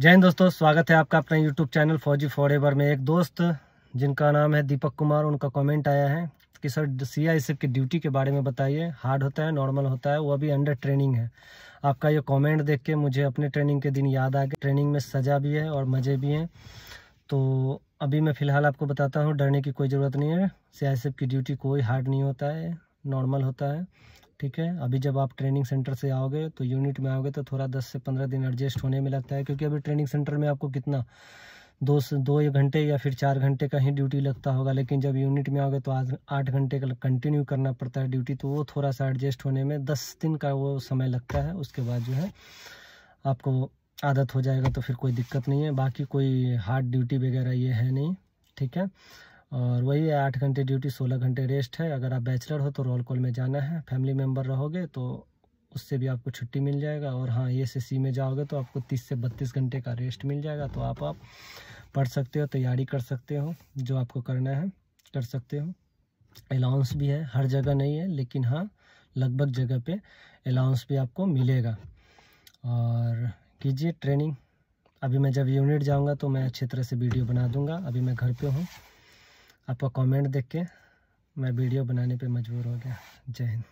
जय हिंद दोस्तों स्वागत है आपका अपने YouTube channel Fauji for ever में एक दोस्त जिनका नाम है दीपक कुमार उनका कमेंट आया है कि सर सी आई की ड्यूटी के बारे में बताइए हार्ड होता है नॉर्मल होता है वो अभी अंडर ट्रेनिंग है आपका ये कमेंट देख के मुझे अपने ट्रेनिंग के दिन याद आ गया ट्रेनिंग में सजा भी है और मज़े भी हैं तो अभी मैं फ़िलहाल आपको बताता हूँ डरने की कोई ज़रूरत नहीं है सी की ड्यूटी कोई हार्ड नहीं होता है नॉर्मल होता है ठीक है अभी जब आप ट्रेनिंग सेंटर से आओगे तो यूनिट में आओगे तो थोड़ा दस से पंद्रह दिन एडजस्ट होने में लगता है क्योंकि अभी ट्रेनिंग सेंटर में आपको कितना दो से दो घंटे या फिर चार घंटे का ही ड्यूटी लगता होगा लेकिन जब यूनिट में आओगे तो आज आठ घंटे का कंटिन्यू करना पड़ता है ड्यूटी तो वो थोड़ा सा एडजस्ट होने में दस दिन का वो समय लगता है उसके बाद जो है आपको आदत हो जाएगा तो फिर कोई दिक्कत नहीं है बाकी कोई हार्ड ड्यूटी वगैरह ये है नहीं ठीक है और वही है आठ घंटे ड्यूटी सोलह घंटे रेस्ट है अगर आप बैचलर हो तो रोल कॉल में जाना है फैमिली मेम्बर रहोगे तो उससे भी आपको छुट्टी मिल जाएगा और हाँ ए सी में जाओगे तो आपको तीस से बत्तीस घंटे का रेस्ट मिल जाएगा तो आप आप पढ़ सकते हो तैयारी कर सकते हो जो आपको करना है कर सकते हो अलाउंस भी है हर जगह नहीं है लेकिन हाँ लगभग जगह पे अलाउंस भी आपको मिलेगा और कीजिए ट्रेनिंग अभी मैं जब यूनिट जाऊंगा तो मैं अच्छी तरह से वीडियो बना दूंगा अभी मैं घर पे हूँ आपका कमेंट देख के मैं वीडियो बनाने पे मजबूर हो गया जय हिंद